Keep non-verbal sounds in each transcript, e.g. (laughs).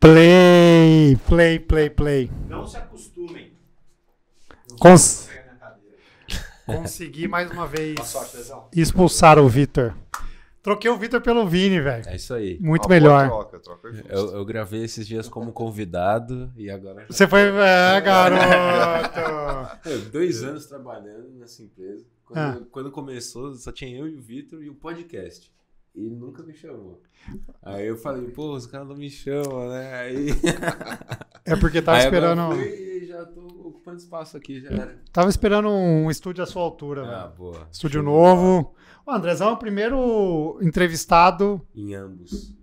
Play, play, play, play. Não se acostumem. Cons... (laughs) Consegui mais uma vez sorte, expulsar o Vitor. Troquei o Vitor pelo Vini, velho. É isso aí. Muito uma melhor. Troca, troca é eu, eu, gravei esses dias como convidado e agora. Você foi. É, garoto! dois é. anos trabalhando nessa empresa. Quando, ah. quando começou, só tinha eu e o Vitor e o podcast ele nunca me chamou. Aí eu falei, pô, os caras não me chamam, né? Aí. É porque tava Aí esperando. Eu fui, já tô ocupando espaço aqui, já era. Tava esperando um estúdio à sua altura, ah, velho. Boa. Estúdio novo. O Andrezão é o primeiro entrevistado. Em ambos.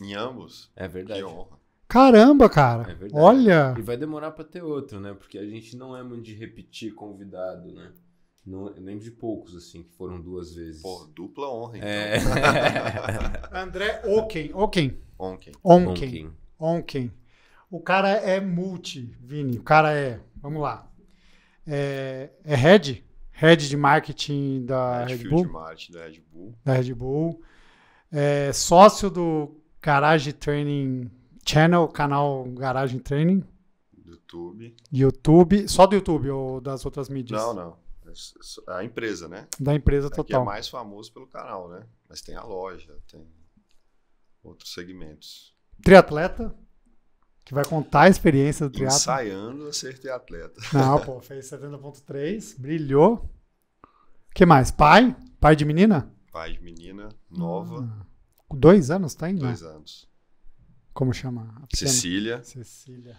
Em ambos? É verdade. Que honra. Caramba, cara. É verdade. Olha. E vai demorar para ter outro, né? Porque a gente não é muito de repetir convidado, né? Não, eu lembro de poucos, assim, que foram duas vezes. Pô, dupla honra, então. É. (laughs) André Oken. Oken. Onken. Onken. Onken. O cara é multi, Vini. O cara é. Vamos lá. É, é head? Head de marketing da Red, Red Bull. de marketing da Red Bull. Da Red Bull. É sócio do Garage Training Channel, canal Garage Training. YouTube. YouTube. Só do YouTube ou das outras mídias? Não, não. A empresa, né? Da empresa Daqui é total. é mais famoso pelo canal, né? Mas tem a loja, tem outros segmentos. Triatleta, que vai contar a experiência do triatlo. Ensaiando, acertei atleta. (laughs) Não, pô, fez 70.3, brilhou. O que mais? Pai? Pai de menina? Pai de menina, nova. Ah, dois anos tá indo? Né? Dois anos. Como chama? Cecília. Cecília.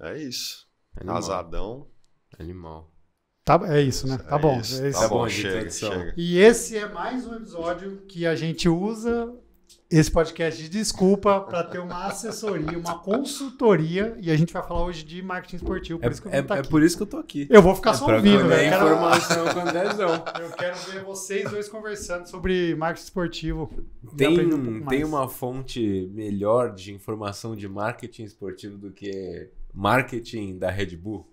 É isso. Animal. Animal. Tá, é isso, né? Tá é bom. Isso, esse, é tá, tá bom, chega, chega. E esse é mais um episódio que a gente usa esse podcast de desculpa para ter uma assessoria, uma consultoria, e a gente vai falar hoje de marketing esportivo. Por é, isso que eu vou é, tá é por isso que eu tô aqui. Eu vou ficar é só ouvindo, velho. Né? Quero... Eu quero ver vocês dois conversando sobre marketing esportivo. Tem, um tem uma fonte melhor de informação de marketing esportivo do que marketing da Red Bull?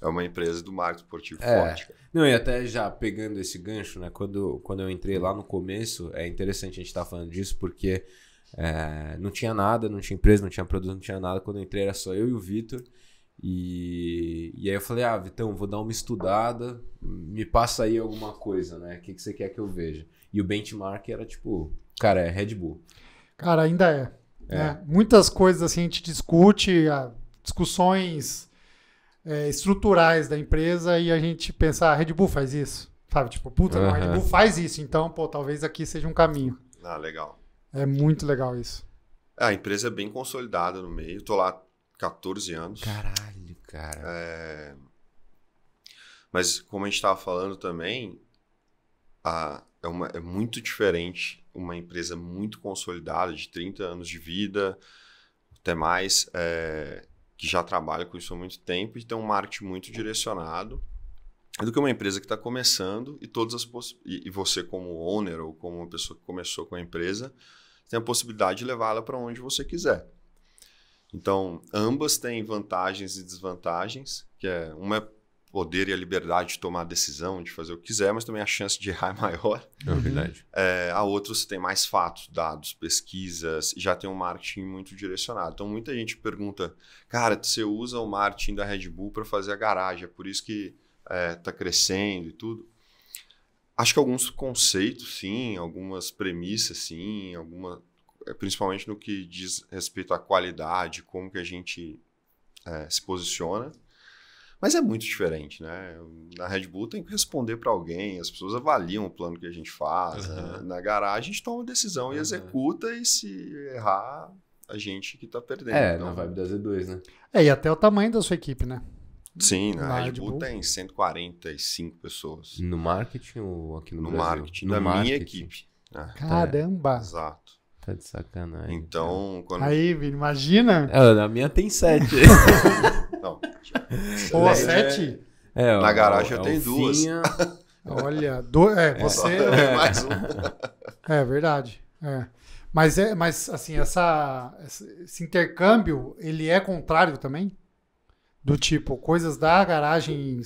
é uma empresa do marketing esportivo é. forte. Não, e até já pegando esse gancho, né? Quando, quando eu entrei lá no começo, é interessante a gente estar tá falando disso, porque é, não tinha nada, não tinha empresa, não tinha produto, não tinha nada. Quando eu entrei era só eu e o Vitor. E, e aí eu falei, ah, Vitão, vou dar uma estudada, me passa aí alguma coisa, né? O que, que você quer que eu veja? E o benchmark era tipo, cara, é Red Bull. Cara, ainda é. é. Né? Muitas coisas assim a gente discute, discussões é, estruturais da empresa e a gente pensar, a ah, Red Bull faz isso. Sabe, tipo, puta, uhum. não, a Red Bull faz isso, então, pô, talvez aqui seja um caminho. Ah, legal. É muito legal isso. É, a empresa é bem consolidada no meio, tô lá 14 anos. Caralho, cara. É... Mas como a gente estava falando também, a, é, uma, é muito diferente uma empresa muito consolidada, de 30 anos de vida, até mais, é, que já trabalha com isso há muito tempo e tem um marketing muito direcionado do que uma empresa que está começando e todas as e, e você como owner ou como uma pessoa que começou com a empresa tem a possibilidade de levá-la para onde você quiser. Então, ambas têm vantagens e desvantagens, que é uma é poder e a liberdade de tomar decisão, de fazer o que quiser, mas também a chance de errar é maior. É verdade. Uhum. É, a outros tem mais fatos, dados, pesquisas, e já tem um marketing muito direcionado. Então muita gente pergunta, cara, você usa o marketing da Red Bull para fazer a garagem, é por isso que está é, tá crescendo e tudo. Acho que alguns conceitos, sim, algumas premissas, sim, alguma, é, principalmente no que diz respeito à qualidade, como que a gente é, se posiciona. Mas é muito diferente, né? Na Red Bull tem que responder para alguém, as pessoas avaliam o plano que a gente faz. Uhum. Né? Na garagem a gente toma decisão uhum. e executa, e se errar, a gente que tá perdendo. É, então. na vibe da Z2, né? É, e até o tamanho da sua equipe, né? Sim, na, na né? Red, Red Bull, tem 145 pessoas. No marketing ou aqui no, no Brasil? Marketing, no da marketing. minha equipe. Né? Caramba! É, exato tá de sacanagem. Né? Então, quando... Aí, imagina. É, na minha tem sete. (laughs) não. sete? É, é na garagem ó, eu é tenho duas. Olha, do... é, é você. (laughs) É, mais um. é verdade. É. Mas, é, mas assim, essa, esse intercâmbio, ele é contrário também? Do tipo, coisas da garagem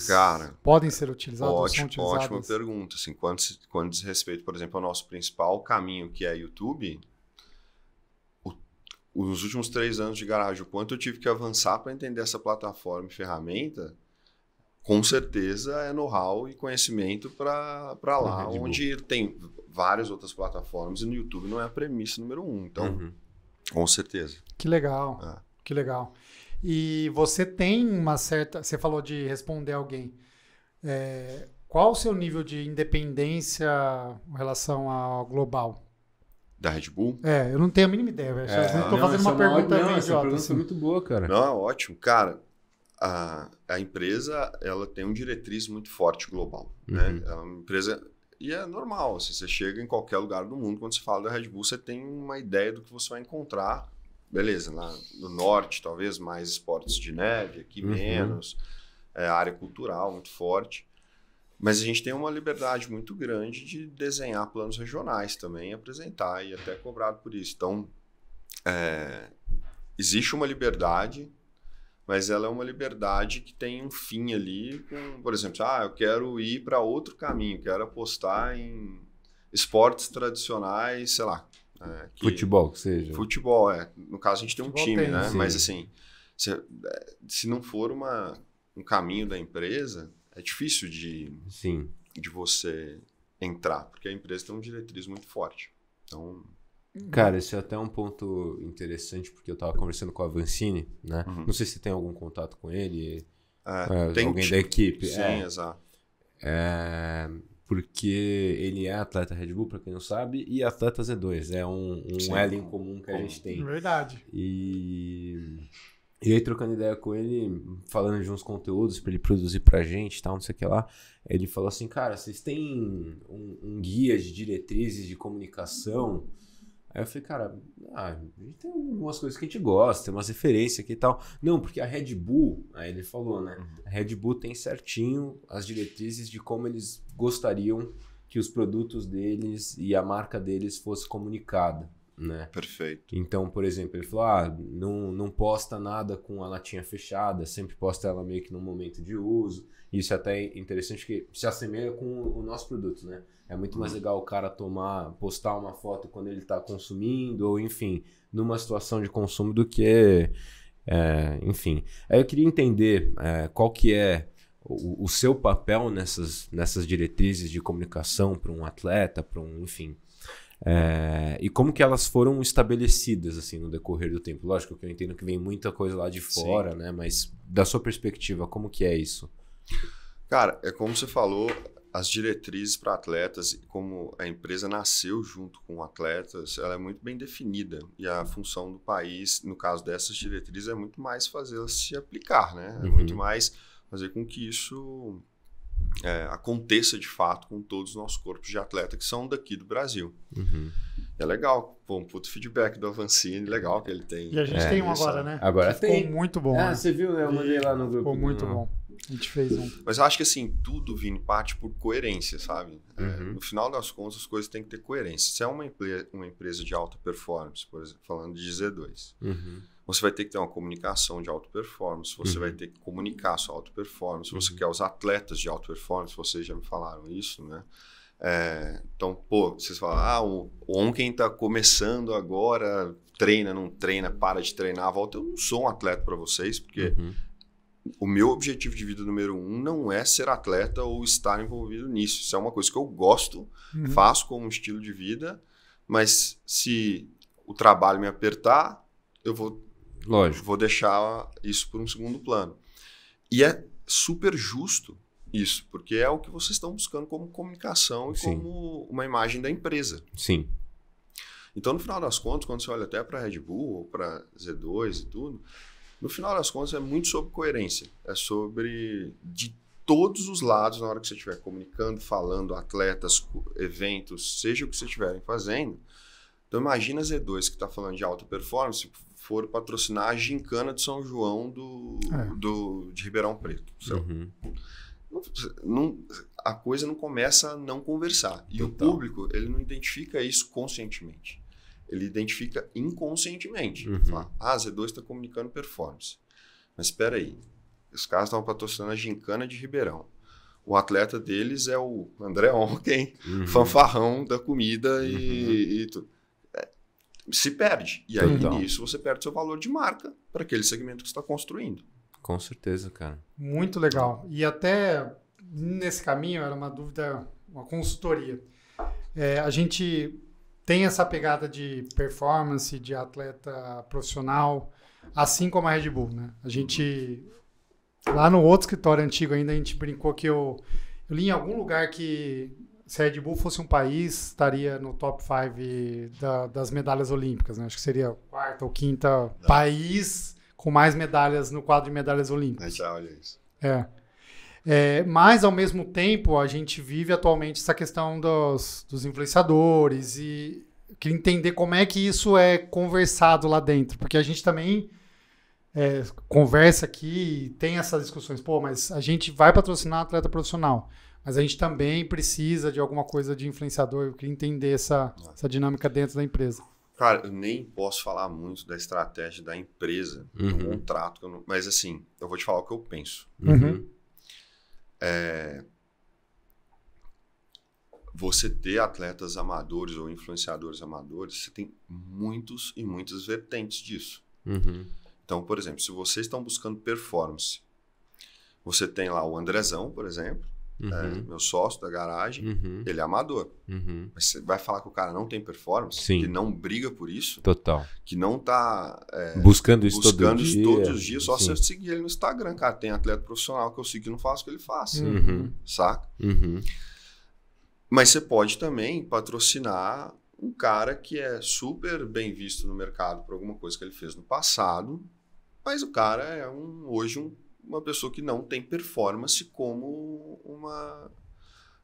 podem ser utilizadas ótimo, utilizadas? Ótima pergunta. Assim, quando, quando diz respeito, por exemplo, ao nosso principal caminho, que é YouTube, nos últimos três anos de garagem, o quanto eu tive que avançar para entender essa plataforma e ferramenta, com certeza é know-how e conhecimento para lá, uhum, onde tem várias outras plataformas e no YouTube não é a premissa número um. Então, uhum. com certeza. Que legal. É. Que legal. E você tem uma certa. Você falou de responder alguém. É, qual o seu nível de independência em relação ao global? Da Red Bull? É, eu não tenho a mínima ideia, Eu É, Estou fazendo é uma, pergunta ótima, não, idiota. pergunta é assim. muito boa, cara. Não, é ótimo. Cara, a, a empresa ela tem um diretriz muito forte global. Né? Uhum. Né? É uma empresa. E é normal, assim, você chega em qualquer lugar do mundo, quando você fala da Red Bull, você tem uma ideia do que você vai encontrar. Beleza, no norte, talvez mais esportes de neve, aqui uhum. menos. É, área cultural muito forte. Mas a gente tem uma liberdade muito grande de desenhar planos regionais também, apresentar e até cobrar cobrado por isso. Então, é, existe uma liberdade, mas ela é uma liberdade que tem um fim ali. Com, por exemplo, ah, eu quero ir para outro caminho, quero apostar em esportes tradicionais, sei lá. É, que, futebol, que seja. Futebol, é. No caso, a gente tem futebol um time, tem, né? Sim. Mas assim, se, se não for uma, um caminho da empresa é difícil de, Sim. de você entrar, porque a empresa tem um diretriz muito forte. Então. Uhum. Cara, esse é até um ponto interessante, porque eu estava conversando com a Vancini, né? Uhum. Não sei se tem algum contato com ele. É, é, tem alguém tipo da equipe. Sim, é, exato. É, porque ele é atleta Red Bull, para quem não sabe, e atleta Z2. É um, um L em comum que a gente tem. Verdade. E e aí, trocando ideia com ele, falando de uns conteúdos para ele produzir pra gente tal, não sei o que lá, ele falou assim, cara, vocês têm um, um guia de diretrizes de comunicação? Aí eu falei, cara, ah, a gente tem algumas coisas que a gente gosta, tem umas referências aqui e tal. Não, porque a Red Bull, aí ele falou, né? Uhum. A Red Bull tem certinho as diretrizes de como eles gostariam que os produtos deles e a marca deles fosse comunicada né? Perfeito. Então, por exemplo, ele falou: ah, não, não posta nada com a latinha fechada, sempre posta ela meio que no momento de uso. Isso é até interessante que se assemelha com o nosso produto, né? É muito mais legal o cara tomar, postar uma foto quando ele está consumindo, ou enfim, numa situação de consumo do que. É, enfim. Aí eu queria entender é, qual que é o, o, seu papel nessas, nessas diretrizes de comunicação para um atleta, para um, enfim, é, e como que elas foram estabelecidas assim no decorrer do tempo? Lógico que eu entendo que vem muita coisa lá de fora, Sim. né? Mas da sua perspectiva, como que é isso? Cara, é como você falou, as diretrizes para atletas, como a empresa nasceu junto com atletas, ela é muito bem definida e a função do país, no caso dessas diretrizes, é muito mais fazê-las se aplicar, né? É uhum. muito mais fazer com que isso é, aconteça de fato com todos os nossos corpos de atleta que são daqui do Brasil. Uhum. É legal, pô, um puto feedback do Avancini, legal que ele tem. E a gente é, tem um agora, né? Agora que tem. Ficou muito bom. Ah, né? você viu? Eu mandei lá no grupo. Ficou muito ah. bom. A gente fez um. Mas eu acho que assim, tudo, vindo parte por coerência, sabe? É, uhum. É, no final das contas, as coisas têm que ter coerência. Se é uma, uma empresa de alta performance, por exemplo, falando de Z2. Uhum você vai ter que ter uma comunicação de alta performance, você uhum. vai ter que comunicar sua alta performance, uhum. você quer os atletas de alta performance, vocês já me falaram isso, né? É, então, pô, vocês falam, ah, o, o quem tá começando agora, treina, não treina, para de treinar, volta. Eu não sou um atleta para vocês, porque uhum. o meu objetivo de vida número um não é ser atleta ou estar envolvido nisso. Isso é uma coisa que eu gosto, uhum. faço como estilo de vida, mas se o trabalho me apertar, eu vou Lógico. Vou deixar isso por um segundo plano. E é super justo isso, porque é o que vocês estão buscando como comunicação e Sim. como uma imagem da empresa. Sim. Então, no final das contas, quando você olha até para Red Bull ou para Z2 e tudo, no final das contas é muito sobre coerência. É sobre de todos os lados, na hora que você estiver comunicando, falando, atletas, eventos, seja o que você estiverem fazendo. Então, imagina Z2 que está falando de alta performance, for patrocinar a gincana de São João do, é. do de Ribeirão Preto. Uhum. Não, não, a coisa não começa a não conversar. E o público, ele não identifica isso conscientemente. Ele identifica inconscientemente. Uhum. Fala, ah, Z2 está comunicando performance. Mas espera aí, os caras estavam patrocinando a gincana de Ribeirão. O atleta deles é o André Onken, uhum. (laughs) fanfarrão da comida e, uhum. e tudo se perde. E aí, então. nisso, você perde seu valor de marca para aquele segmento que está construindo. Com certeza, cara. Muito legal. E até nesse caminho, era uma dúvida, uma consultoria. É, a gente tem essa pegada de performance, de atleta profissional, assim como a Red Bull, né? A gente, lá no outro escritório antigo ainda, a gente brincou que eu, eu li em algum lugar que se a Red Bull fosse um país, estaria no top 5 da, das medalhas olímpicas, né? Acho que seria o quarto ou quinta Não. país com mais medalhas no quadro de medalhas olímpicas. olha isso. É. é. Mas, ao mesmo tempo, a gente vive atualmente essa questão dos, dos influenciadores e queria entender como é que isso é conversado lá dentro, porque a gente também é, conversa aqui, e tem essas discussões, pô, mas a gente vai patrocinar um atleta profissional, mas a gente também precisa de alguma coisa de influenciador, eu queria entender essa, essa dinâmica dentro da empresa. Cara, eu nem posso falar muito da estratégia da empresa, uhum. do contrato, não... mas assim, eu vou te falar o que eu penso. Uhum. uhum. É... Você ter atletas amadores ou influenciadores amadores, você tem muitos e muitas vertentes disso. Uhum. Então, por exemplo, se vocês estão buscando performance, você tem lá o Andrezão, por exemplo, né? Uhum. É, meu sócio da garagem, uhum. ele é amador. Uhum. Mas você vai falar que o cara não tem performance, Sim. que não briga por isso, Total. que não tá é, buscando isso, buscando todo isso dia. todos os dias, só Sim. se eu seguir ele no Instagram, cara. Tem atleta profissional que eu sigo que não faço o que ele faz, uhum. uhum. saca? Uhum. Mas você pode também patrocinar um cara que é super bem visto no mercado por alguma coisa que ele fez no passado, mas o cara é um, hoje um uma pessoa que não tem performance como uma,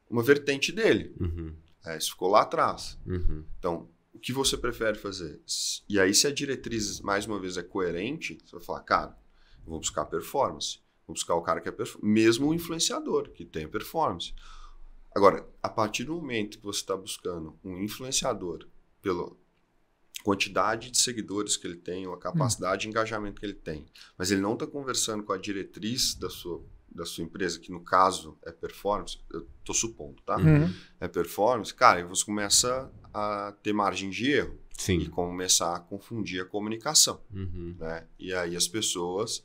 uma vertente dele. Uhum. É, isso ficou lá atrás. Uhum. Então, o que você prefere fazer? E aí, se a diretriz, mais uma vez, é coerente, você vai falar, cara, vou buscar performance. Vou buscar o cara que é mesmo o influenciador que tem performance. Agora, a partir do momento que você está buscando um influenciador pelo quantidade de seguidores que ele tem, ou a capacidade hum. de engajamento que ele tem. Mas ele não está conversando com a diretriz da sua, da sua empresa, que no caso é performance, eu estou supondo, tá? Uhum. É performance, cara, você começa a ter margem de erro Sim. e começar a confundir a comunicação. Uhum. Né? E aí as pessoas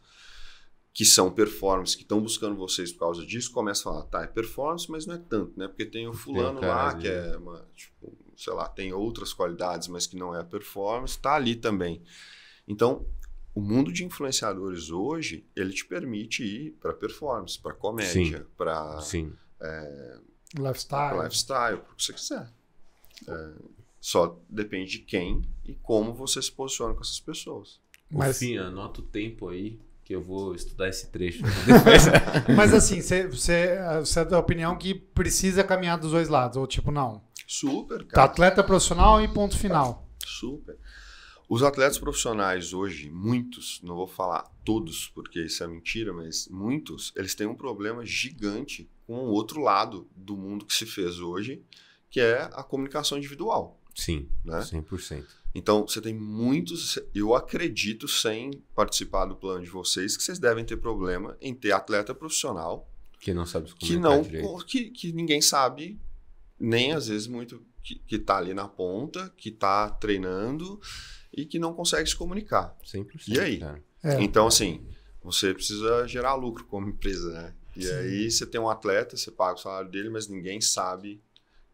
que são performance, que estão buscando vocês por causa disso, começam a falar, tá, é performance, mas não é tanto, né? Porque tem o fulano tem lá, que é uma, tipo, sei lá, tem outras qualidades, mas que não é a performance, está ali também. Então, o mundo de influenciadores hoje, ele te permite ir para performance, para comédia, para é, lifestyle, lifestyle, o que você quiser. É, só depende de quem e como você se posiciona com essas pessoas. Mas... Enfim, anota o tempo aí que eu vou estudar esse trecho. (laughs) Mas assim, você, você, você é da opinião que precisa caminhar dos dois lados, ou tipo, não. Super, tá cara. Tá atleta profissional e ponto final. Super. Os atletas profissionais hoje, muitos, não vou falar todos, porque isso é mentira, mas muitos, eles têm um problema gigante com o outro lado do mundo que se fez hoje, que é a comunicação individual. Sim, né? 100%. Então, você tem muitos, eu acredito, sem participar do plano de vocês, que vocês devem ter problema em ter atleta profissional que não sabe se comunicar que não, direito. Que, que ninguém sabe nem às vezes muito que, que tá ali na ponta, que tá treinando e que não consegue se comunicar. 100%, e aí? Né? É. Então, assim, você precisa gerar lucro como empresa, né? E Sim. aí você tem um atleta, você paga o salário dele, mas ninguém sabe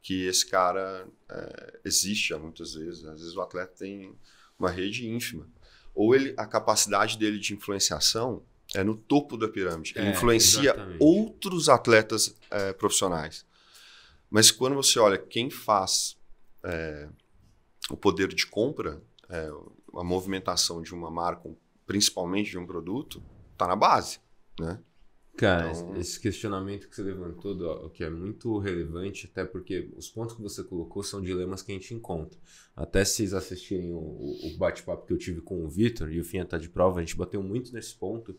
que esse cara é, existe muitas vezes. Às vezes o atleta tem uma rede ínfima. Ou ele, a capacidade dele de influenciação é no topo da pirâmide. É, ele é, influencia exatamente. outros atletas é, profissionais. Mas quando você olha quem faz é, o poder de compra, é, a movimentação de uma marca, principalmente de um produto, está na base, né? Cara, então... esse questionamento que você levantou, Dó, que é muito relevante, até porque os pontos que você colocou são dilemas que a gente encontra. Até se vocês assistirem o, o bate-papo que eu tive com o Vitor, e o Fim tá de prova, a gente bateu muito nesse ponto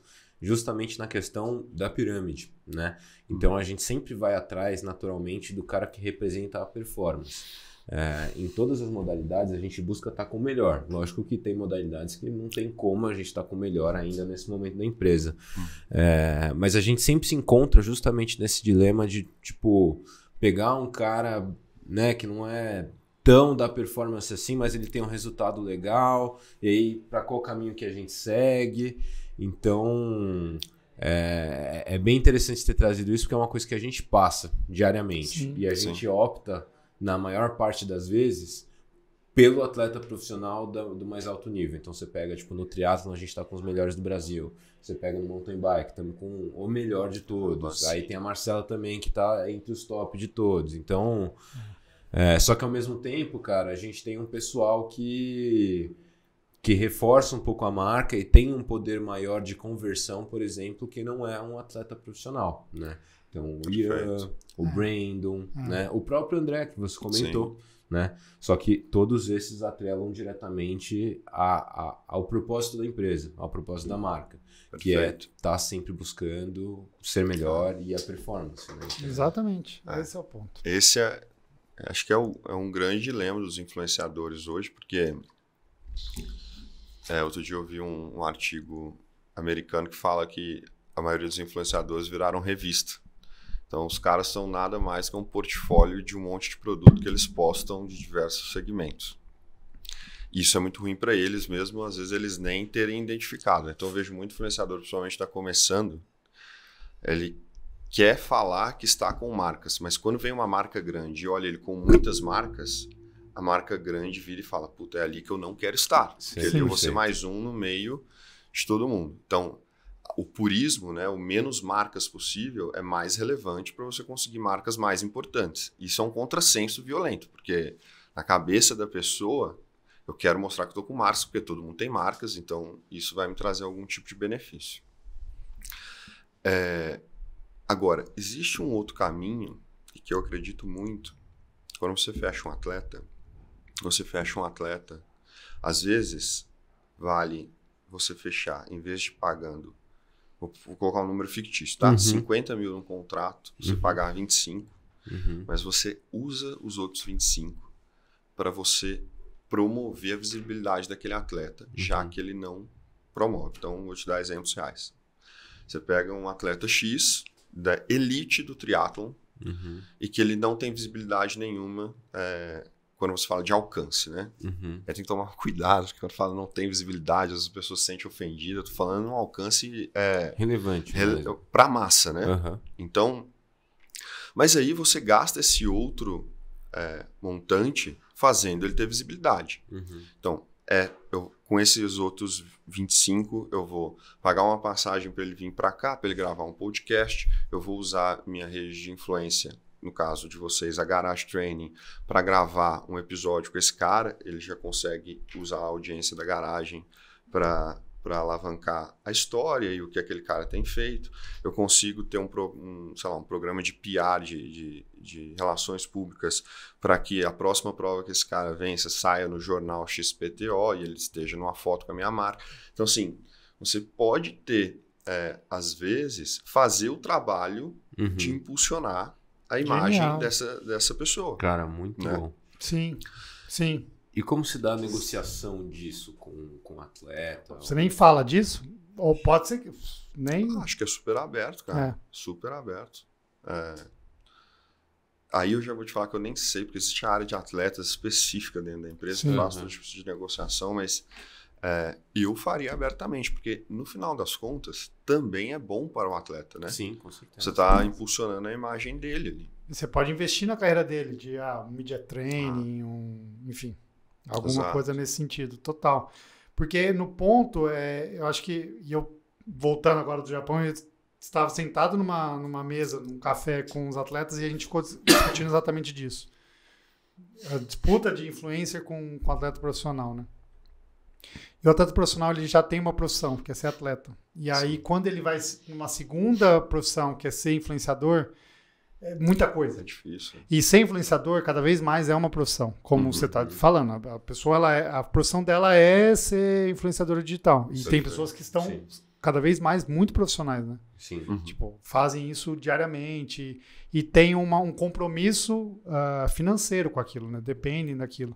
justamente na questão da pirâmide, né? Então uhum. a gente sempre vai atrás, naturalmente, do cara que representa a performance. É, em todas as modalidades a gente busca estar tá com o melhor. Lógico que tem modalidades que não tem como a gente estar tá com o melhor ainda nesse momento da empresa. Uhum. É, mas a gente sempre se encontra justamente nesse dilema de, tipo, pegar um cara né, que não é tão da performance assim, mas ele tem um resultado legal, e aí para qual caminho que a gente segue. Então, é, é, bem interessante ter trazido isso, porque é uma coisa que a gente passa diariamente. Sim, e a sim. gente opta, na maior parte das vezes, pelo atleta profissional do, do mais alto nível. Então você pega, tipo, no triatlon a gente está com os melhores do Brasil. Você pega no mountain bike, estamos com o melhor de todos. Nossa. Aí tem a Marcela também, que está entre os top de todos. Então... É, só que ao mesmo tempo, cara, a gente tem um pessoal que que reforça um pouco a marca e tem um poder maior de conversão, por exemplo, que não é um atleta profissional, né? Então, o Ian, o é. Brandon, é. né? O próprio André, que você comentou, Sim. né? Só que todos esses atrelam diretamente a, a, ao propósito da empresa, ao propósito Sim. da marca. Perfeito. Que é estar tá sempre buscando ser melhor e a performance. Né? Então, Exatamente, é. esse é o ponto. Esse é, acho que é, o, é um grande dilema dos influenciadores hoje, porque é, outro dia eu vi um, um artigo americano que fala que a maioria dos influenciadores viraram revista. Então, os caras são nada mais que um portfólio de um monte de produto que eles postam de diversos segmentos. Isso é muito ruim para eles mesmo, às vezes eles nem terem identificado. Né? Então, eu vejo muito influenciador, principalmente está começando, ele quer falar que está com marcas, mas quando vem uma marca grande e olha ele com muitas marcas, a marca grande vira e fala: puta, é ali que eu não quero estar. Sim, porque ali eu vou ser mais um no meio de todo mundo. Então, o purismo, né, o menos marcas possível, é mais relevante para você conseguir marcas mais importantes. Isso é um contrassenso violento, porque na cabeça da pessoa, eu quero mostrar que estou com marcas, porque todo mundo tem marcas, então isso vai me trazer algum tipo de benefício. É, agora, existe um outro caminho, que eu acredito muito, quando você fecha um atleta, você fecha um atleta, às vezes vale você fechar, em vez de pagando, vou, vou colocar um número fictício, tá? Uhum. 50 mil no contrato, você uhum. pagar 25, uhum. mas você usa os outros 25 para você promover a visibilidade daquele atleta, já uhum. que ele não promove. Então, vou te dar exemplos reais. Você pega um atleta X da elite do triatlon, Uhum. e que ele não tem visibilidade nenhuma é, quando você fala de alcance, né? Uhum. É, tem que tomar (laughs) cuidado, porque quando fala não tem visibilidade, as pessoas se sentem ofendidas. Estou falando um alcance é, relevante rele né? para a massa, né? Uhum. Então, mas aí você gasta esse outro é, montante fazendo ele ter visibilidade. Uhum. Então, é, eu, com esses outros 25, eu vou pagar uma passagem para ele vir para cá, para ele gravar um podcast, eu vou usar minha rede de influência no caso de vocês, a Garage Training para gravar um episódio com esse cara, ele já consegue usar a audiência da garagem para para alavancar a história e o que aquele cara tem feito. Eu consigo ter um, um sei lá, um programa de PR, de, de, de relações públicas, para que a próxima prova que esse cara vença saia no jornal XPTO e ele esteja numa foto com a minha marca. Então, assim, você pode ter, é, às vezes, fazer o trabalho uhum. de impulsionar a imagem dessa, dessa pessoa. Cara, muito né? bom. Sim, sim. E como se dá a negociação disso com, com atleta? Você ou... nem fala disso? Ou pode ser que nem. Ah, acho que é super aberto, cara. É. Super aberto. É... Aí eu já vou te falar que eu nem sei, porque existe área de atletas específica dentro da empresa Sim. que faz tipo de negociação, mas é, eu faria abertamente, porque no final das contas também é bom para o atleta, né? Sim, com certeza. Você está impulsionando a imagem dele ali. Você pode investir na carreira dele, de ah, um media training, ah. um, enfim, alguma Exato. coisa nesse sentido, total. Porque no ponto, é, eu acho que, e eu voltando agora do Japão, eu estava sentado numa, numa mesa, num café com os atletas e a gente ficou discutindo exatamente disso. A disputa de influencer com, com atleta profissional, né? E o atleta profissional ele já tem uma profissão, que é ser atleta. E aí, Sim. quando ele vai numa segunda profissão, que é ser influenciador, é muita coisa. É difícil. E ser influenciador, cada vez mais, é uma profissão, como uhum. você está uhum. falando. A pessoa, ela é, a profissão dela é ser influenciadora digital. E Sim. tem pessoas que estão Sim. cada vez mais muito profissionais, né? Sim. Uhum. Tipo, fazem isso diariamente e, tem têm uma, um compromisso uh, financeiro com aquilo, né? Dependem daquilo.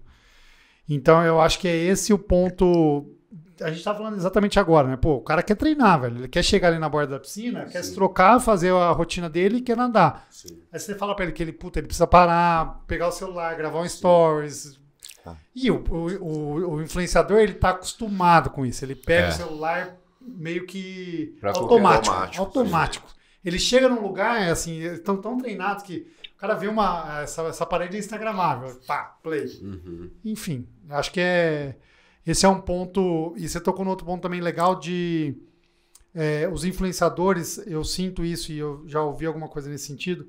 Então, eu acho que é esse o ponto a gente tá falando exatamente agora, né? Pô, o cara quer treinar, velho. Ele quer chegar ali na borda da piscina, Sim. quer se trocar, fazer a rotina dele e quer nadar. Sim. Aí você fala pra ele que ele, puta, ele precisa parar, pegar o celular, gravar um stories. Ah. E o, o, o, influenciador, ele tá acostumado com isso. Ele pega é. o celular meio que pra automático. Automático. automático. Ele chega num lugar, é assim, estão tão treinados que o cara vê uma, essa, essa parede instagramável. Pá, play. Uhum. Enfim, acho que é esse é um ponto. E você tocou no outro ponto também legal de. É, os influenciadores, eu sinto isso e eu já ouvi alguma coisa nesse sentido,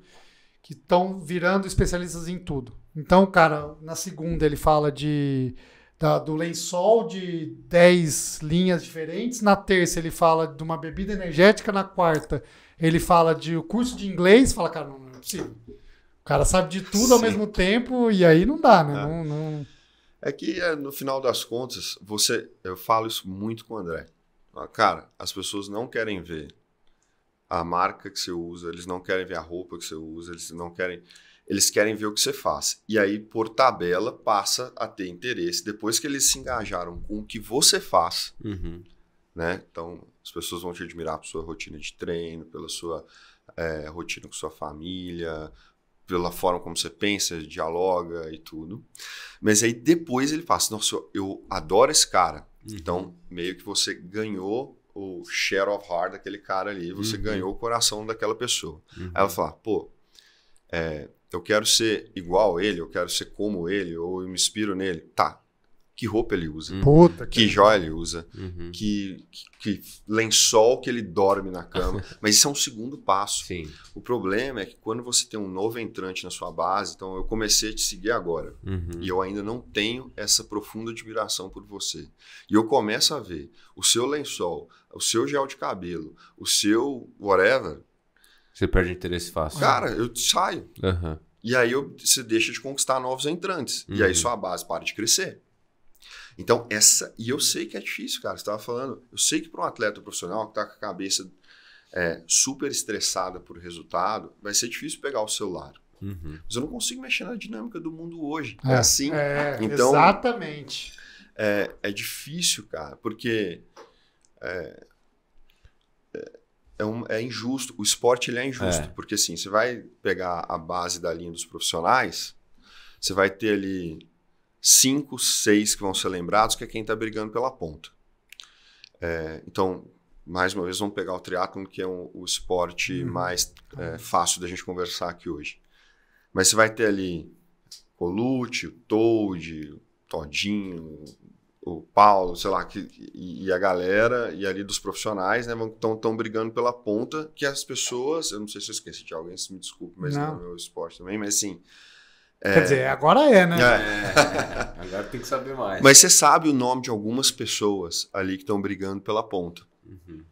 que estão virando especialistas em tudo. Então, cara, na segunda ele fala de da, do lençol de 10 linhas diferentes, na terça ele fala de uma bebida energética, na quarta ele fala de o curso de inglês, fala, cara, não, não é possível. O cara sabe de tudo Sim. ao mesmo tempo e aí não dá, né? É. não... não... É que é, no final das contas, você, eu falo isso muito com o André. Cara, as pessoas não querem ver a marca que você usa, eles não querem ver a roupa que você usa, eles não querem, eles querem ver o que você faz. E aí, por tabela, passa a ter interesse depois que eles se engajaram com o que você faz, uhum. né? Então, as pessoas vão te admirar pela sua rotina de treino, pela sua é, rotina com sua família, pela forma como você pensa, dialoga e tudo. Mas aí depois ele passa, nossa, eu, adoro esse cara. Uhum. Então, meio que você ganhou o share of heart daquele cara ali, você uhum. ganhou o coração daquela pessoa. Uhum. Aí ela fala, pô, é, eu quero ser igual a ele, eu quero ser como ele, ou eu me inspiro nele. Tá, que roupa ele usa, hum. Puta, que, que joia ele usa, uhum. que, que, que, lençol que ele dorme na cama. (laughs) Mas isso é um segundo passo. Sim. O problema é que quando você tem um novo entrante na sua base, então eu comecei a te seguir agora uhum. e eu ainda não tenho essa profunda admiração por você. E eu começo a ver o seu lençol, o seu gel de cabelo, o seu whatever. Você perde interesse fácil. Cara, eu saio. Uhum. E aí você deixa de conquistar novos entrantes. E aí uhum. sua base para de crescer. Então, essa. E eu sei que é difícil, cara. Você estava falando. Eu sei que para um atleta profissional que está com a cabeça é, super estressada por resultado, vai ser difícil pegar o celular. Uhum. Mas eu não consigo mexer na dinâmica do mundo hoje. É, é assim. É, então, exatamente. É, é difícil, cara, porque é, é, é um, é, injusto. O esporte ele é injusto, é. porque assim, você vai pegar a base da linha dos profissionais, você vai ter ali cinco, seis que vão ser lembrados, que é quem está brigando pela ponta. É, então, mais uma vez, vamos pegar o triatlon, que é um, o esporte uhum. mais é, fácil da gente conversar aqui hoje. Mas você vai ter ali o Lute, o Toad, o Todinho, o Paulo, sei lá, que, e, e a galera, e ali dos profissionais, né, estão tão brigando pela ponta, que as pessoas, eu não sei se eu esqueci de alguém, se me desculpe, mas não, não é meu esporte também, mas assim, é... Quer dizer, agora é, né? É. (laughs) agora tem que saber mais. Mas você sabe o nome de algumas pessoas ali que estão brigando pela ponta. Uhum.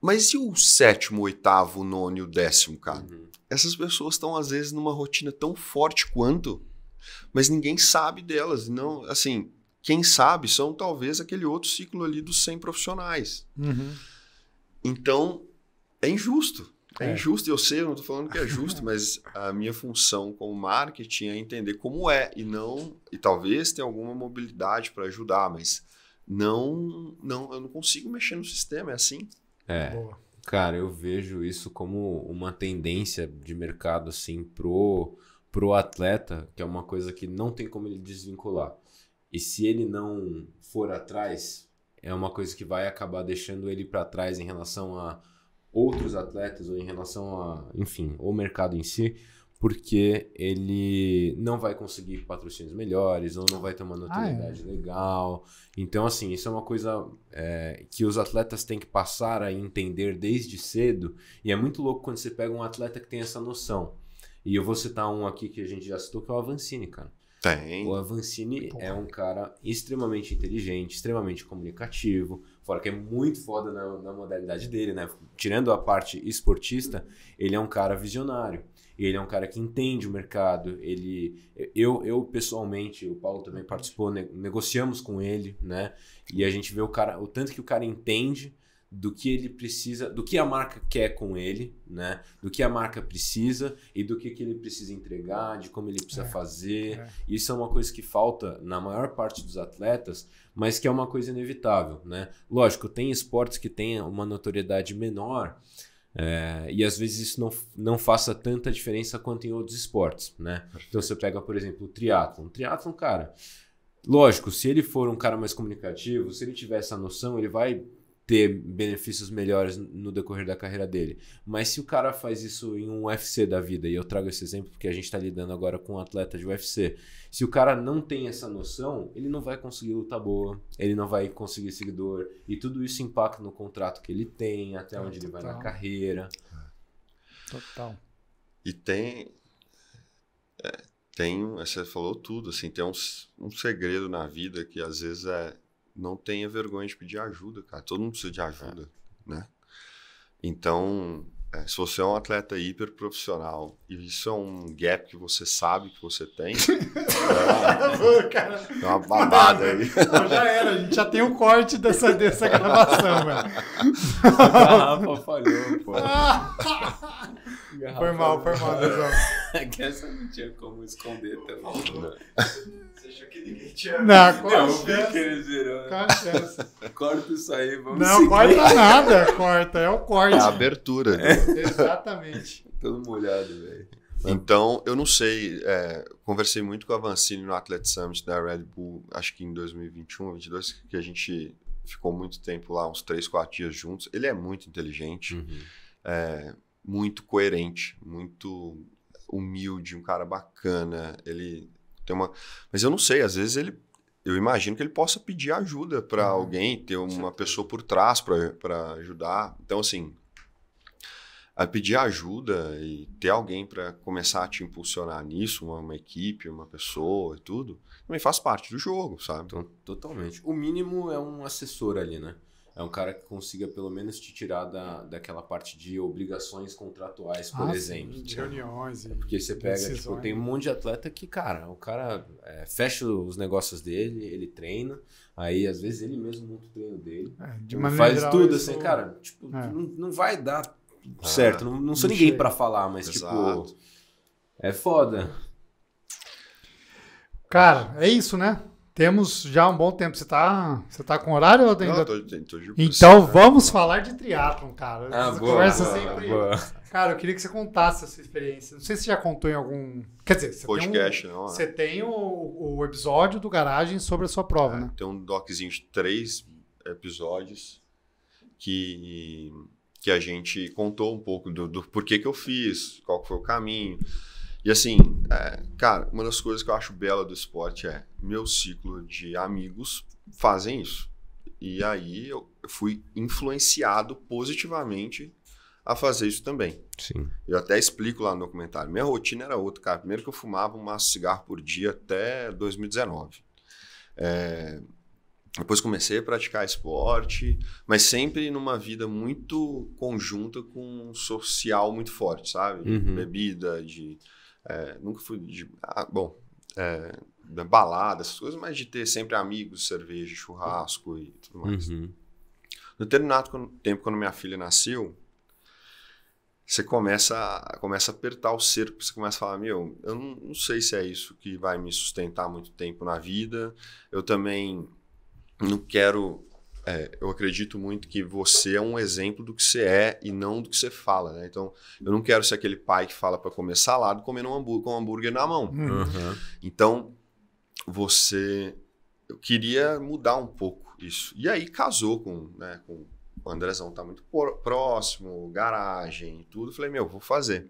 Mas e o sétimo, oitavo, nono e o décimo, cara? Uhum. Essas pessoas estão, às vezes, numa rotina tão forte quanto, mas ninguém sabe delas. Não, assim, quem sabe são talvez aquele outro ciclo ali dos 100 profissionais. Uhum. Então, é injusto. É, é, injusto, eu sei, eu não estou falando que é justo, (laughs) mas a minha função como marketing é entender como é e não. E talvez tenha alguma mobilidade para ajudar, mas não, não, eu não consigo mexer no sistema, é assim. É. Boa. Cara, eu vejo isso como uma tendência de mercado, assim, pro, pro atleta, que é uma coisa que não tem como ele desvincular. E se ele não for atrás, é uma coisa que vai acabar deixando ele para trás em relação a outros atletas ou em relação a, enfim, o mercado em si, porque ele não vai conseguir patrocínios melhores ou não vai ter uma notoriedade ah, é. legal. Então, assim, isso é uma coisa é, que os atletas têm que passar a entender desde cedo. E é muito louco quando você pega um atleta que tem essa noção. E eu vou citar um aqui que a gente já citou, que é o Avancini, cara. Tem. O Avancini Pô. é um cara extremamente inteligente, extremamente comunicativo, Fora que é muito foda na, na modalidade dele, né? Tirando a parte esportista, ele é um cara visionário ele é um cara que entende o mercado. Ele, eu, eu pessoalmente, o Paulo também participou, ne, negociamos com ele, né? E a gente vê o cara, o tanto que o cara entende do que ele precisa, do que a marca quer com ele, né? Do que a marca precisa e do que, que ele precisa entregar, de como ele precisa é, fazer. É. Isso é uma coisa que falta na maior parte dos atletas, mas que é uma coisa inevitável, né? Lógico, tem esportes que têm uma notoriedade menor é, e às vezes isso não, não faça tanta diferença quanto em outros esportes, né? Então você pega, por exemplo, o triatlon. O triatlon, cara... Lógico, se ele for um cara mais comunicativo, se ele tiver essa noção, ele vai ter benefícios melhores no decorrer da carreira dele. Mas se o cara faz isso em um UFC da vida, e eu trago esse exemplo porque a gente está lidando agora com um atleta de UFC, se o cara não tem essa noção, ele não vai conseguir lutar boa, ele não vai conseguir seguidor, e tudo isso impacta no contrato que ele tem, até é, onde total. ele vai na carreira. Total. E tem. É, tem. Você falou tudo, assim, tem um, um segredo na vida que às vezes é não tenha vergonha de pedir ajuda, cara. Todo mundo precisa de é. ajuda, é. né? Então, é, se você é um atleta hiperprofissional e isso é um gap que você sabe que você tem, é, (laughs) é uma babada aí. Não, já era, a gente já tem o um corte dessa, dessa gravação, velho. Ah, (laughs) falhou, pô. (laughs) Né? foi mal foi mal Dezão. que essa não tinha como esconder também. Você né? achou que ninguém tinha Não, não, eu que chance? Corta isso aí, vamos Não, seguir. corta (laughs) nada, corta, é o corte. É a abertura. É. Exatamente. Todo molhado, velho. Então, eu não sei, é, conversei muito com a Vancini no Athlete Summit da Red Bull, acho que em 2021, 2022, que a gente ficou muito tempo lá, uns 3, 4 dias juntos. Ele é muito inteligente. Uhum. É, muito coerente, muito humilde, um cara bacana. Ele tem uma. Mas eu não sei, às vezes ele. Eu imagino que ele possa pedir ajuda para uhum. alguém, ter uma certo. pessoa por trás para ajudar. Então, assim, a pedir ajuda e ter alguém para começar a te impulsionar nisso, uma, uma, equipe, uma pessoa e tudo, também faz parte do jogo, sabe? Totalmente. O mínimo é um assessor ali, né? é um cara que consiga pelo menos te tirar da, daquela parte de obrigações contratuais, por ah, exemplo. Sim, de reuniões. É porque você pega, tipo, tem um monte de atleta que, cara, o cara é, fecha os negócios dele, ele treina, aí às vezes ele mesmo monta o treino dele. É, de tipo, faz geral, tudo assim, sou... cara, tipo, é. não, não vai dar ah, certo. Não, não sou não ninguém para falar, mas tipo, Exato. tipo. É foda. Cara, é isso, né? Temos já um bom tempo. Você tá, você tá com horário ou ainda? Não, tô, tô de então vamos falar de triatlon, cara. Ah, boa, conversa boa, sempre. Boa. Cara, eu queria que você contasse essa sua experiência. Não sei se você já contou em algum. Quer dizer, você Podcast, tem um, não. Você é. tem o, o, episódio do garagem sobre a sua prova, é, né? Tem um doczinho de três episódios que, que a gente contou um pouco do, do porquê que eu fiz, qual foi o caminho. E assim, é, cara, uma das coisas que eu acho bela do esporte é meu ciclo de amigos fazem isso. E aí eu fui influenciado positivamente a fazer isso também. Sim. Eu até explico lá no documentário. Minha rotina era outra, cara. Primeiro que eu fumava um maço de cigarro por dia até 2019. É, depois comecei a praticar esporte, mas sempre numa vida muito conjunta com um social muito forte, sabe? De uhum. bebida, de é, nunca fui de. Ah, bom, é, balada, essas coisas, mas de ter sempre amigos, cerveja, churrasco e tudo mais. Uhum. No determinado tempo, quando minha filha nasceu, você começa, começa a apertar o cerco, você começa a falar, meu, eu não, não, sei se é isso que vai me sustentar muito tempo na vida, eu também não quero é, eu acredito muito que você é um exemplo do que você é e não do que você fala, né? Então, eu não quero ser aquele pai que fala para comer salado comendo um hambúrguer, com um hambúrguer na mão. Uhum. Então, você... Eu queria mudar um pouco isso. E aí casou com, né, com o Andrezão tá muito próximo, garagem, tudo. Falei, meu, vou fazer.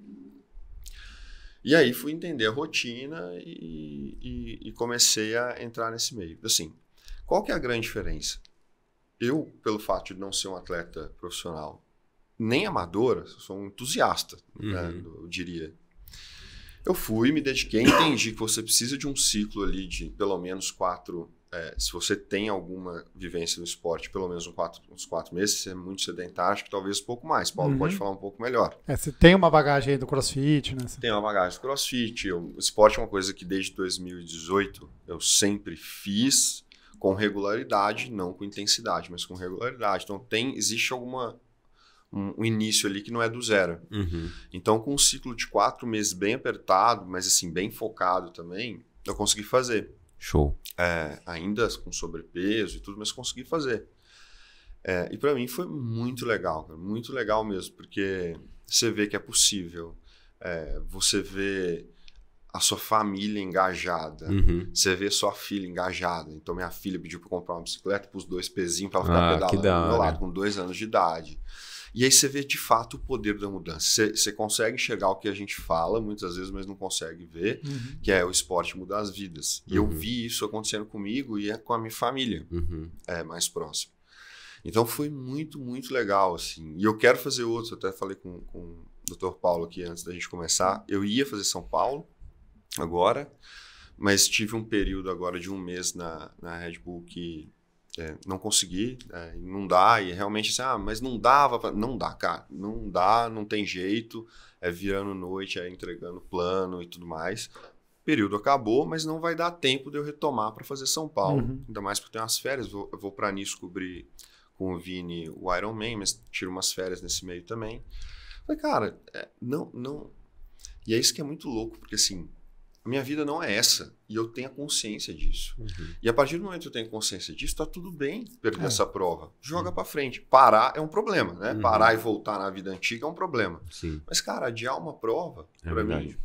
E aí fui entender a rotina e, e, e comecei a entrar nesse meio. Assim, qual que é a grande diferença? eu, pelo fato de não ser um atleta profissional, nem amador, sou um entusiasta, né, uhum. né, eu diria. Eu fui, me dediquei, entendi que você precisa de um ciclo ali de pelo menos quatro. É, se você tem alguma vivência no esporte, pelo menos um quatro, uns quatro meses, você é muito sedentário, acho que talvez um pouco mais. Paulo uhum. pode falar um pouco melhor. É, você tem uma bagagem aí do crossfit, né? Tem uma bagagem do crossfit. o esporte é uma coisa que desde 2018 eu sempre fiz com regularidade, não com intensidade, mas com regularidade. Então tem, existe alguma um, início ali que não é do zero. Uhum. Então com um ciclo de quatro meses bem apertado, mas assim bem focado também, eu consegui fazer. Show. É, ainda com sobrepeso e tudo, mas consegui fazer. É, e para mim foi muito legal, muito legal mesmo, porque você vê que é possível. É, você vê a sua família engajada. Uhum. Você vê sua filha engajada. Então, minha filha pediu para comprar uma bicicleta para os dois pezinhos para ela ficar ah, pedalando do meu lado com dois anos de idade. E aí você vê de fato o poder da mudança. Você, consegue chegar ao que a gente fala muitas vezes, mas não consegue ver, uhum. que é o esporte mudar as vidas. E uhum. eu vi isso acontecendo comigo e é com a minha família uhum. é mais próximo. Então foi muito, muito legal, assim. E eu quero fazer outro, até falei com, com o Dr. Paulo aqui antes da gente começar. Eu ia fazer São Paulo, agora, mas tive um período agora de um mês na, na Red Bull que é, não consegui, é, não dá, e realmente assim, ah, mas não dava, não dá, cara, não dá, não tem jeito, é virando noite, é entregando plano e tudo mais. O período acabou, mas não vai dar tempo de eu retomar para fazer São Paulo, uhum. ainda mais porque tem umas férias, vou, vou para Nice cobrir com o Vini o Iron Man, mas tiro umas férias nesse meio também. Falei, cara, é, não, não. E é isso que é muito louco, porque assim, a minha vida não é essa. E eu tenho a consciência disso. Uhum. E a partir do momento que eu tenho consciência disso, está tudo bem perder é. essa prova. Joga uhum. para frente. Parar é um problema, né? Uhum. Parar e voltar na vida antiga é um problema. Sim. Mas, cara, adiar uma prova, é para mim,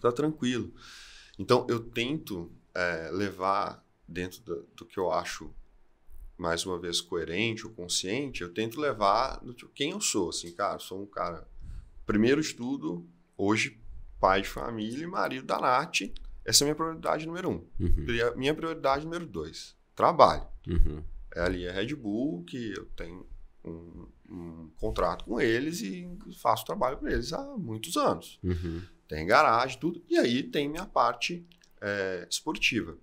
tá tranquilo. Então, eu tento é, levar dentro do, do, que eu acho, mais uma vez, coerente ou consciente, eu tento levar do, quem eu sou. Assim, cara, sou um cara, primeiro estudo hoje pai de família e marido da Nath. Essa é a minha prioridade número um. Uhum. Minha prioridade número dois, trabalho. Uhum. É ali a é Red Bull, que eu tenho um, um contrato com eles e faço trabalho para eles há muitos anos. Uhum. Tem garagem, tudo. E aí tem minha parte é, esportiva.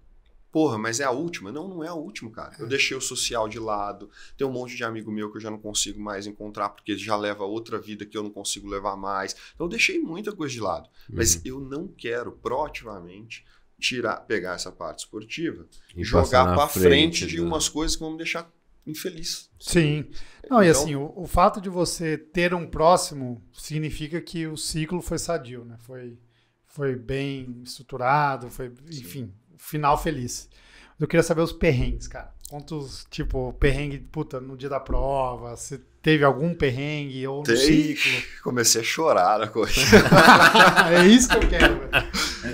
Porra, mas é a última? Não, não é a última, cara. Eu é. deixei o social de lado. Tem um monte de amigo meu que eu já não consigo mais encontrar porque ele já leva outra vida que eu não consigo levar mais. Então eu deixei muita coisa de lado. Uhum. Mas eu não quero proativamente tirar, pegar essa parte esportiva e jogar para frente, frente de né? umas coisas que vão me deixar infeliz. Sim. Não, então, e assim, o, o, fato de você ter um próximo significa que o ciclo foi sadio, né? Foi foi bem estruturado, foi, enfim, sim final feliz. Eu queria saber os perrengues, cara. Quantos, tipo, perrengue, puta, no dia da prova? Você teve algum perrengue ou Tem... no ciclo? (laughs) Comecei a chorar na coisa. (laughs) é isso que eu quero. velho.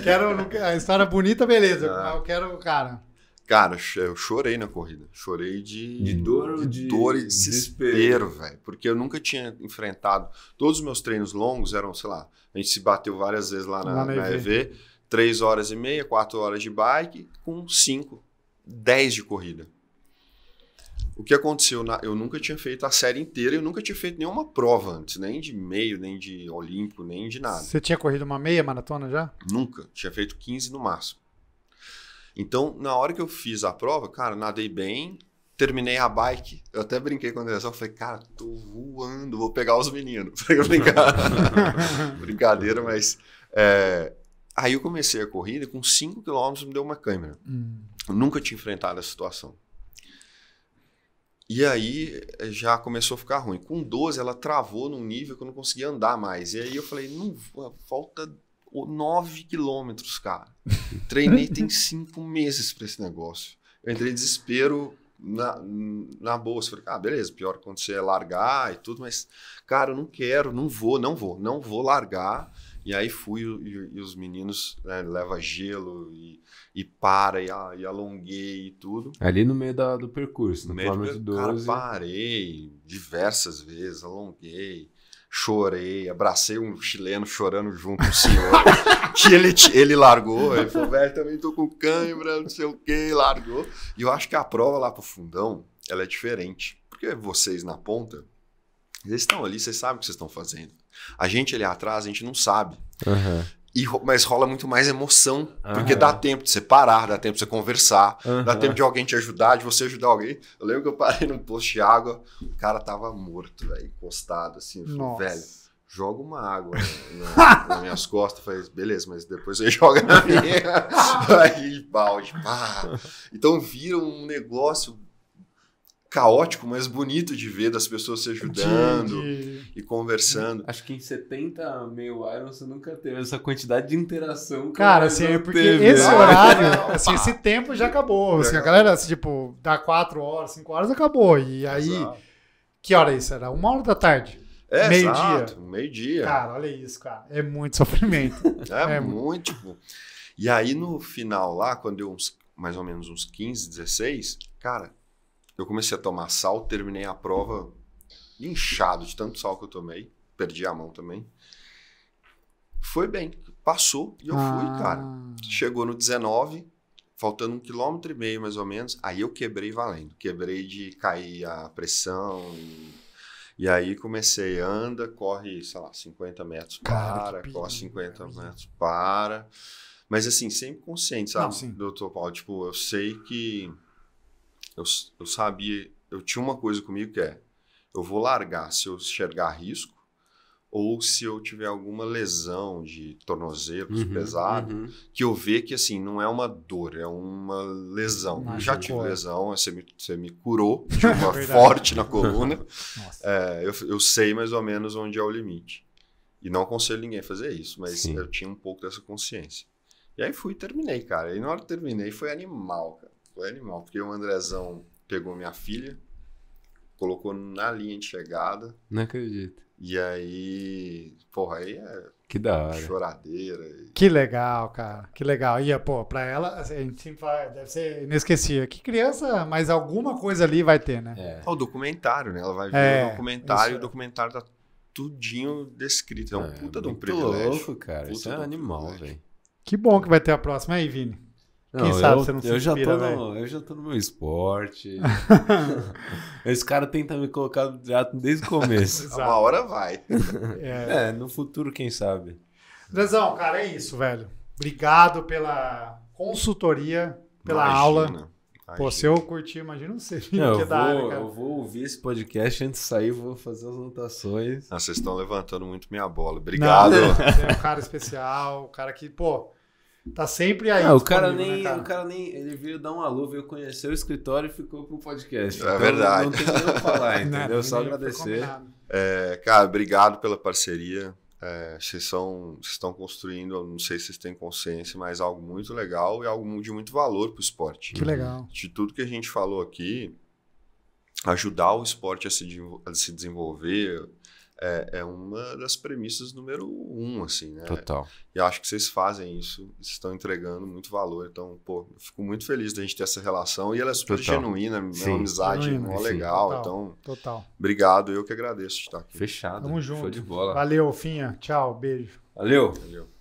quero a história bonita, beleza. Eu quero, cara. Cara, eu chorei na corrida. Chorei de, de dor de, de, dor e desespero, velho. Porque eu nunca tinha enfrentado. Todos os meus treinos longos eram, sei lá, a gente se bateu várias vezes lá na, na, na EV. EV 3 horas e meia, 4 horas de bike, com 5, 10 de corrida. O que aconteceu? Na, eu nunca tinha feito a série inteira, eu nunca tinha feito nenhuma prova antes, nem de meio, nem de olímpico, nem de nada. Você tinha corrido uma meia maratona já? Nunca, tinha feito 15 no máximo. Então, na hora que eu fiz a prova, cara, nadei bem, terminei a bike. Eu até brinquei com a direção, falei, cara, tô voando, vou pegar os meninos. (laughs) (laughs) Brincadeira, mas é, Aí eu comecei a corrida, com 5 quilômetros me deu uma câmera. Hum. Nunca tinha enfrentado essa situação. E aí eh, já começou a ficar ruim. Com 12 ela travou num nível que eu não conseguia andar mais. E aí eu falei, não, ah, falta 9 quilômetros, cara. (laughs) treinei tem 5 meses para esse negócio. Eu entrei em desespero na, na bolsa. Falei, ah, beleza, pior acontecer é largar e tudo, mas, cara, eu não quero, não vou, não vou, não vou largar e aí fui e, e os meninos né, leva gelo e, e para e, e, alonguei e tudo. Ali no meio da, do percurso, no, meio quilômetro do per... 12. Cara, parei diversas vezes, alonguei, chorei, abracei um chileno chorando junto com o senhor. (laughs) que ele, ele largou, ele falou, velho, também tô com cãibra, não sei o que, largou. E eu acho que a prova lá pro fundão, ela é diferente. Porque vocês na ponta, vocês estão ali, vocês sabem o que vocês estão fazendo. A gente ali atrás, a gente não sabe. Uhum. E, mas rola muito mais emoção, uhum. porque dá tempo de você parar, dá tempo de você conversar, uhum. dá tempo de alguém te ajudar, de você ajudar alguém. Eu lembro que eu parei num posto de água, o cara tava morto, velho, encostado assim, eu falei, velho, joga uma água na, (laughs) nas minhas costas, faz beleza, mas depois você (laughs) joga na minha. (laughs) Aí, balde, pá. Então vira um negócio caótico, mas bonito de ver, das pessoas se ajudando e conversando. Acho que em 70 meio Iron você nunca teve essa quantidade de interação. Cara, assim, porque teve. esse horário, assim, (laughs) esse tempo já acabou. Assim, a galera, assim, tipo, dá 4 horas, 5 horas, acabou. E aí, Exato. que hora é isso? Era uma hora da tarde. É, meio-dia. Meio-dia. Cara, olha isso, cara. É muito (laughs) sofrimento. É, é muito. Tipo... E aí, no final lá, quando deu uns, mais ou menos uns 15, 16, cara, eu comecei a tomar sal, terminei a prova inchado de tanto sal que eu tomei. Perdi a mão também. Foi bem, passou e eu ah. fui, cara. Chegou no 19, faltando um quilômetro e meio mais ou menos, aí eu quebrei valendo. Quebrei de cair a pressão. E aí comecei, anda, corre, sei lá, 50 metros, para, corre 50 cara. metros, para. Mas assim, sempre consciente, sabe, Não, doutor Paulo? Tipo, eu sei que eu, eu sabia, eu tinha uma coisa comigo que é, eu vou largar se eu enxergar risco ou se eu tiver alguma lesão de tornozelo uhum, pesado, uhum. que eu ver que assim não é uma dor, é uma lesão. já tive lesão, é, você me, você me curou, (laughs) de uma forte na coluna. (laughs) É, eu, eu, sei mais ou menos onde é o limite. E não aconselho ninguém a fazer isso, mas Sim. eu tinha um pouco dessa consciência. E aí fui e terminei, cara. E na hora que terminei foi animal, cara foi animal, porque o Andrezão pegou minha filha, colocou na linha de chegada. Não acredito. E aí, porra, aí é. Que da hora. Choradeira. Que legal, cara. Que legal. E, pô, pra ela, assim, a gente sempre deve ser inesquecível. Que criança, mas alguma coisa ali vai ter, né? É. é o documentário, né? Ela vai ver é, o documentário, isso. o documentário tá tudinho descrito. É um ah, puta é, de um privilégio. louco, cara. Puta Isso é um animal, velho. Que bom que vai ter a próxima aí, Vini. Não, sabe eu, você não se eu inspira, já tô né? no, Eu já tô no meu esporte. (laughs) Esse cara tenta me colocar no teatro desde o começo. (laughs) Uma hora vai. É. é. no futuro, quem sabe. Dezão, cara, é isso, velho. Obrigado pela consultoria, pela imagina, aula. Imagina. Pô, se eu curtir, imagina você vir Eu vou ouvir esse podcast antes de sair, vou fazer as anotações. Ah, vocês estão levantando muito minha bola. Obrigado. Não, você é, é um cara especial, um cara que, pô tá sempre aí. Ah, o cara né, nem, né, cara? o cara nem, ele veio dar uma luva, veio conhecer o escritório e ficou pro podcast. É então, verdade. Não tem nem o que falar, (laughs) entendeu? Não, Só agradecer. É, cara, obrigado pela parceria. É, vocês, são, vocês estão construindo, não sei se vocês têm consciência, mas algo muito legal e algo de muito valor para o esporte. Que legal. De tudo que a gente falou aqui, ajudar o esporte a se, a se desenvolver, é, é uma das premissas número um, assim, né? Total. E acho que vocês fazem isso, estão entregando muito valor. Então, pô, eu fico muito feliz da gente ter essa relação e ela é super total. genuína, é uma amizade genuína, legal. Total, então, total. Obrigado, eu que agradeço de estar aqui. Fechado. Tamo junto. Foi de bola. Valeu, Finha. Tchau, beijo. Valeu. Valeu.